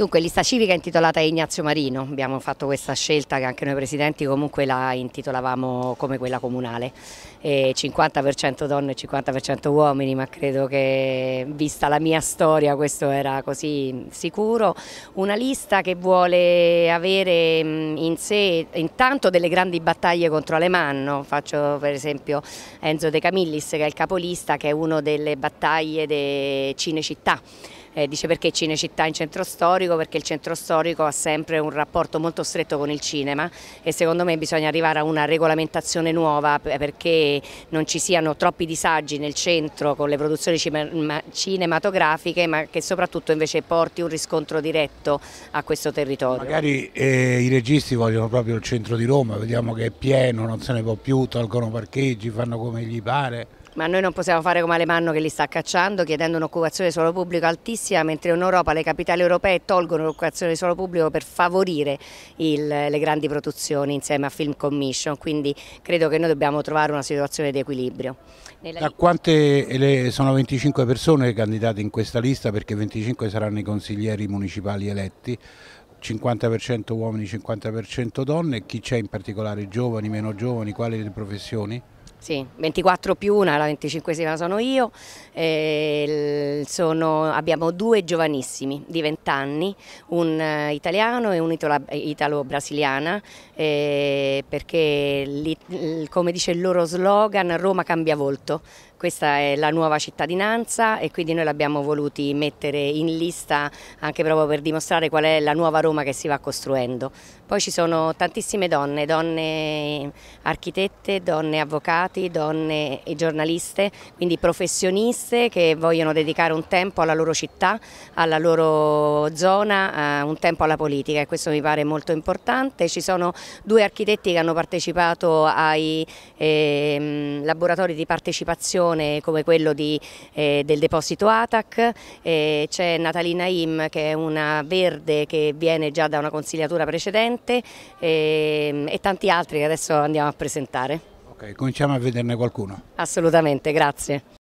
Dunque lista civica intitolata a Ignazio Marino, abbiamo fatto questa scelta che anche noi presidenti comunque la intitolavamo come quella comunale, e 50% donne e 50% uomini ma credo che vista la mia storia questo era così sicuro, una lista che vuole avere in sé intanto delle grandi battaglie contro Alemanno, faccio per esempio Enzo De Camillis che è il capolista che è uno delle battaglie di Cinecittà eh, dice perché Cinecittà in centro storico, perché il centro storico ha sempre un rapporto molto stretto con il cinema e secondo me bisogna arrivare a una regolamentazione nuova perché non ci siano troppi disagi nel centro con le produzioni cinematografiche ma che soprattutto invece porti un riscontro diretto a questo territorio. Magari eh, i registi vogliono proprio il centro di Roma, vediamo che è pieno, non se ne può più, tolgono parcheggi, fanno come gli pare. Ma noi non possiamo fare come Alemanno che li sta cacciando, chiedendo un'occupazione di suolo pubblico altissima, mentre in Europa le capitali europee tolgono l'occupazione di suolo pubblico per favorire il, le grandi produzioni insieme a Film Commission, quindi credo che noi dobbiamo trovare una situazione di equilibrio. Nella... Da quante le, sono 25 persone candidate in questa lista perché 25 saranno i consiglieri municipali eletti? 50% uomini, 50% donne, chi c'è in particolare? Giovani, meno giovani, quali le professioni? Sì, 24 più una, la 25esima sono io, eh, sono, abbiamo due giovanissimi di 20 anni, un eh, italiano e un italo-brasiliana, eh, perché come dice il loro slogan Roma cambia volto, questa è la nuova cittadinanza e quindi noi l'abbiamo voluti mettere in lista anche proprio per dimostrare qual è la nuova Roma che si va costruendo. Poi ci sono tantissime donne, donne architette, donne avvocati, donne e giornaliste, quindi professioniste che vogliono dedicare un tempo alla loro città, alla loro zona, eh, un tempo alla politica e questo mi pare molto importante. Ci sono due architetti che hanno partecipato ai eh, laboratori di partecipazione come quello di, eh, del deposito ATAC, eh, c'è Natalina Im che è una verde che viene già da una consigliatura precedente Dante e, ehm, e tanti altri che adesso andiamo a presentare. Ok, cominciamo a vederne qualcuno. Assolutamente, grazie.